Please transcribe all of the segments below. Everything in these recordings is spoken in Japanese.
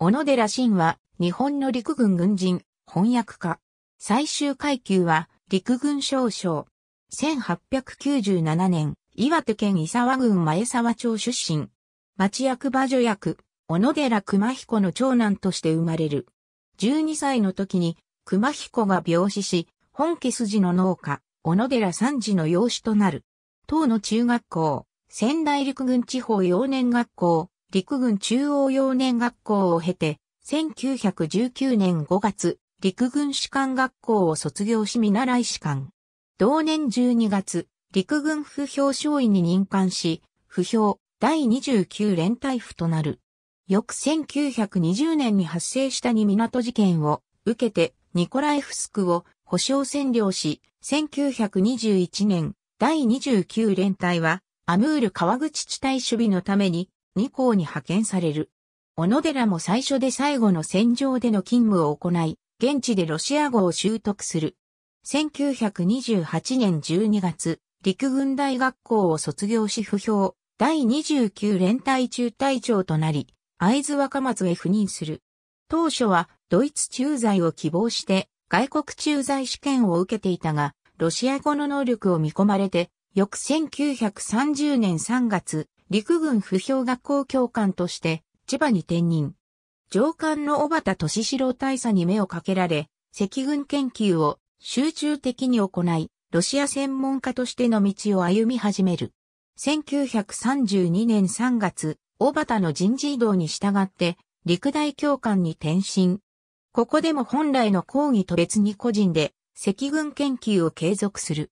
小野寺真は、日本の陸軍軍人、翻訳家。最終階級は、陸軍少将。1897年、岩手県伊沢郡前沢町出身。町役場女役、小野寺熊彦の長男として生まれる。12歳の時に、熊彦が病死し、本家筋の農家、小野寺三次の養子となる。当の中学校、仙台陸軍地方幼年学校、陸軍中央幼年学校を経て、1919年5月、陸軍士官学校を卒業し見習い士官。同年12月、陸軍不評少尉に任官し、不評第29連隊府となる。翌1920年に発生した二港事件を受けてニコライフスクを保障占領し、1921年第29連隊はアムール川口地帯守備のために2校に派遣される。小野寺も最初で最後の戦場での勤務を行い、現地でロシア語を習得する。1928年12月、陸軍大学校を卒業し不評、第29連隊中隊長となり、会津若松へ赴任する。当初はドイツ駐在を希望して外国駐在試験を受けていたが、ロシア語の能力を見込まれて、翌1930年3月、陸軍不評学校教官として千葉に転任。上官の小畑敏志郎大佐に目をかけられ、赤軍研究を集中的に行い、ロシア専門家としての道を歩み始める。1932年3月、小畑の人事異動に従って、陸大教官に転身。ここでも本来の講義と別に個人で、赤軍研究を継続する。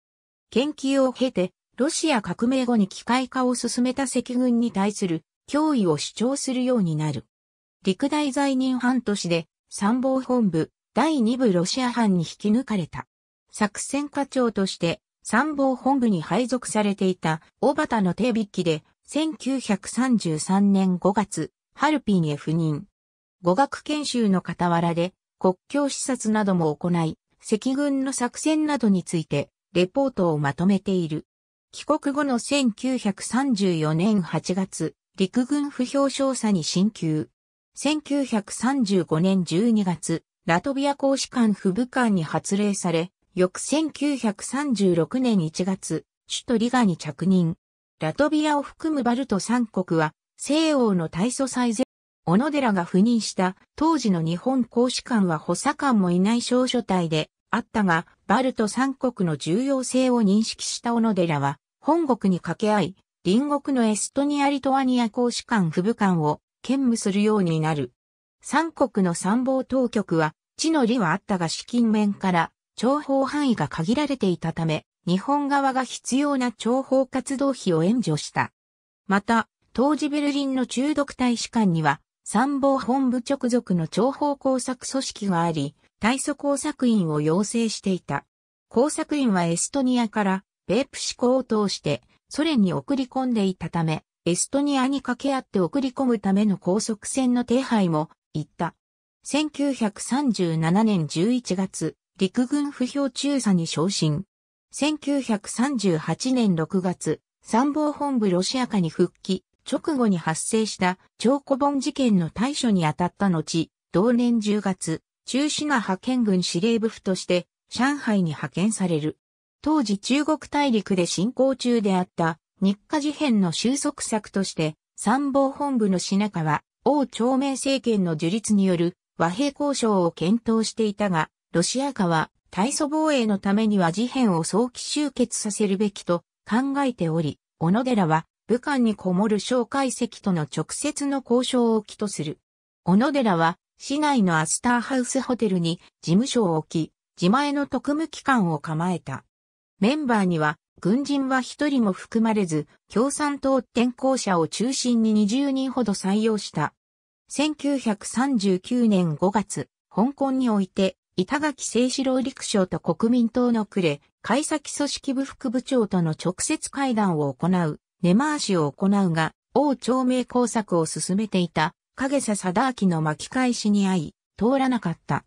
研究を経て、ロシア革命後に機械化を進めた赤軍に対する脅威を主張するようになる。陸大在任半年で参謀本部第2部ロシア班に引き抜かれた。作戦課長として参謀本部に配属されていた小畑の手引きで1933年5月、ハルピンへ赴任。語学研修の傍らで国境視察なども行い、赤軍の作戦などについてレポートをまとめている。帰国後の1934年8月、陸軍不評少佐に進級。1935年12月、ラトビア公使館副部官に発令され、翌1936年1月、首都リガに着任。ラトビアを含むバルト三国は、西欧の大祖祭前、小野寺が赴任した当時の日本公使館は補佐官もいない小書体であったが、バルト三国の重要性を認識した小野寺は、本国に掛け合い、隣国のエストニア・リトアニア公使館府部官を兼務するようになる。三国の参謀当局は、地の利はあったが資金面から諜報範囲が限られていたため、日本側が必要な諜報活動費を援助した。また、当時ベルリンの中毒大使館には、参謀本部直属の諜報工作組織があり、大祖工作員を要請していた。工作員はエストニアからープシコを通してソ連に送り込んでいたため、エストニアに掛け合って送り込むための高速船の手配も行った。1937年11月、陸軍不評中佐に昇進。1938年6月、参謀本部ロシア化に復帰、直後に発生した超古本事件の対処に当たった後、同年10月、中止が派遣軍司令部府として上海に派遣される。当時中国大陸で進行中であった日華事変の収束策として参謀本部の品川、王朝明政権の樹立による和平交渉を検討していたが、ロシア化は大祖防衛のためには事変を早期終結させるべきと考えており、小野寺は武漢にこもる蒋介石との直接の交渉を起とする。小野寺は市内のアスターハウスホテルに事務所を置き、自前の特務機関を構えた。メンバーには、軍人は一人も含まれず、共産党転校者を中心に20人ほど採用した。1939年5月、香港において、板垣清志郎陸将と国民党の暮れ、会先組織部副部長との直接会談を行う、根回しを行うが、王朝明工作を進めていた、影佐貞明の巻き返しに遭い、通らなかった。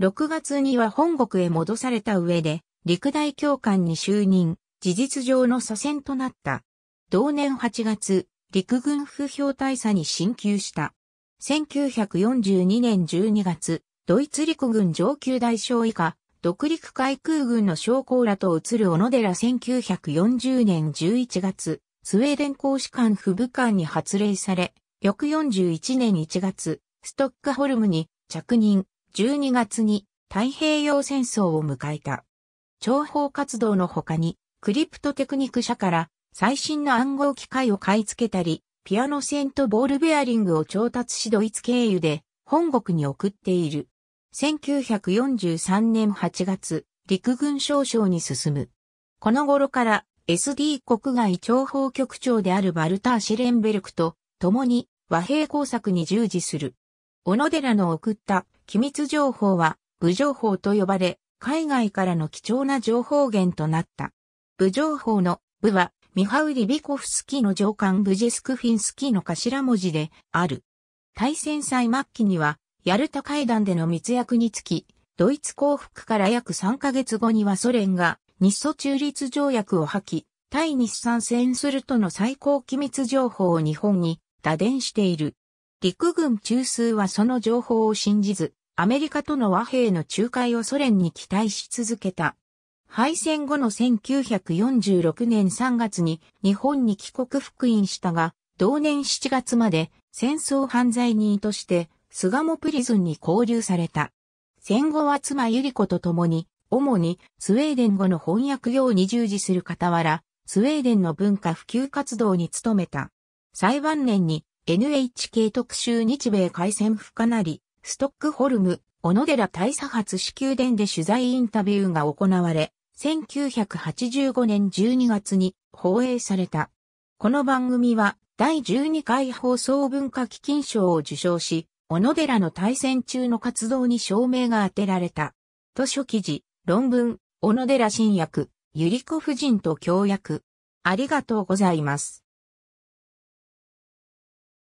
6月には本国へ戻された上で、陸大教官に就任、事実上の左遷となった。同年8月、陸軍不評大佐に進級した。1942年12月、ドイツ陸軍上級大将以下、独陸海空軍の将校らと移る小野寺1940年11月、スウェーデン公使館副部官に発令され、翌41年1月、ストックホルムに着任、12月に太平洋戦争を迎えた。諜報活動の他に、クリプトテクニク社から最新の暗号機械を買い付けたり、ピアノ線とボールベアリングを調達しドイツ経由で本国に送っている。1943年8月、陸軍少将に進む。この頃から SD 国外諜報局長であるバルター・シレンベルクと共に和平工作に従事する。小野寺の送った機密情報は、部情報と呼ばれ、海外からの貴重な情報源となった。部情報の部は、ミハウリ・ビコフスキの上官ブジスクフィンスキの頭文字である。大戦祭末期には、ヤルタ会談での密約につき、ドイツ降伏から約3ヶ月後にはソ連が日ソ中立条約を破棄、対日参戦するとの最高機密情報を日本に打電している。陸軍中枢はその情報を信じず、アメリカとの和平の仲介をソ連に期待し続けた。敗戦後の1946年3月に日本に帰国復員したが、同年7月まで戦争犯罪人としてガモ・プリズンに拘留された。戦後は妻ユリ子と共に、主にスウェーデン語の翻訳業に従事する傍ら、スウェーデンの文化普及活動に努めた。最晩年に NHK 特集日米開戦不可なり、ストックホルム、小野寺大佐発支給電で取材インタビューが行われ、1985年12月に放映された。この番組は第12回放送文化基金賞を受賞し、小野寺の対戦中の活動に証明が当てられた。図書記事、論文、小野寺新薬、ゆり子夫人と協約。ありがとうございます。